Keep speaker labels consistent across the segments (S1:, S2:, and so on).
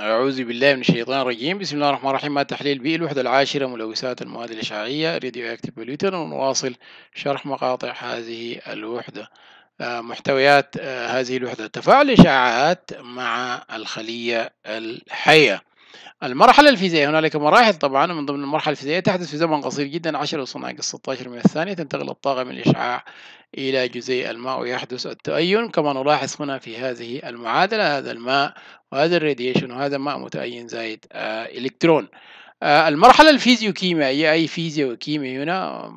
S1: أعوذ بالله من الشيطان الرجيم بسم الله الرحمن الرحيم مع تحليل بي الوحدة العاشرة ملوثات المواد الإشعاعية راديو أكتيف بوليوتن ونواصل شرح مقاطع هذه الوحدة آه، محتويات آه، هذه الوحدة تفاعل الإشعاعات مع الخلية الحية المرحلة الفيزيائية هنالك مراحل طبعا من ضمن المرحلة الفيزيائية تحدث في زمن قصير جدا 10 صنع ناقص 16 من الثانية تنتقل الطاقة من الإشعاع إلى جزيء الماء ويحدث التأين كما نلاحظ هنا في هذه المعادلة هذا الماء وهذا الراديشن وهذا ماء متأين زائد آه، إلكترون آه، المرحلة الفيزيوكيميائية أي فيزياء وكيمياء هنا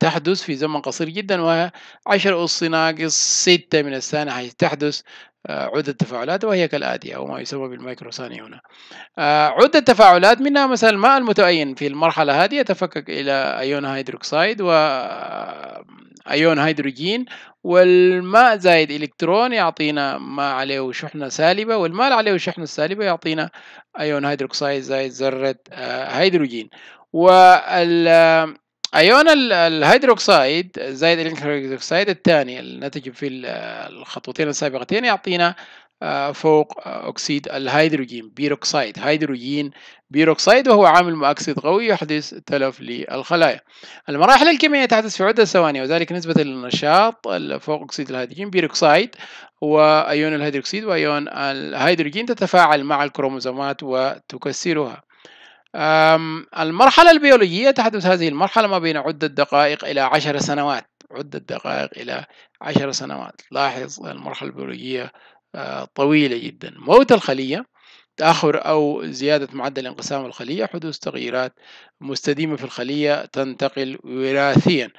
S1: تحدث في زمن قصير جدا وعشر أس ناقص ستة من الثانية حتحدث آه، عدة تفاعلات وهي كالآتي أو ما يسمى بالمايكرو ثانية هنا آه، عدة تفاعلات منها مثلا الماء المتأين في المرحلة هذه يتفكك إلى أيون هيدروكسيد و أيون هيدروجين والماء زائد إلكترون يعطينا ما عليه شحنة سالبة والماء عليه شحنة سالبة يعطينا أيون هيدروكسيد زائد ذرة آه، هيدروجين وال ايون الهيدروكسيد زائد الهيدروكسيد الثاني اللي نتج الخطوتين السابقتين يعطينا آه، فوق آه، أكسيد الهيدروجين بيروكسيد هيدروجين بيروكسيد وهو عامل مؤكسد قوي يحدث تلف للخلايا المراحل الكيميائية تحدث في عدة ثواني وذلك نسبة النشاط فوق أكسيد الهيدروجين بيروكسيد وأيون الهيدروكسيد وأيون الهيدروجين تتفاعل مع الكروموزومات وتكسرها المرحلة البيولوجية تحدث هذه المرحلة ما بين عدة دقائق إلى عشر سنوات عدة دقائق إلى عشر سنوات لاحظ المرحلة البيولوجية آه، طويلة جدا موت الخلية تأخر أو زيادة معدل انقسام الخلية حدوث تغييرات مستديمة في الخلية تنتقل وراثيا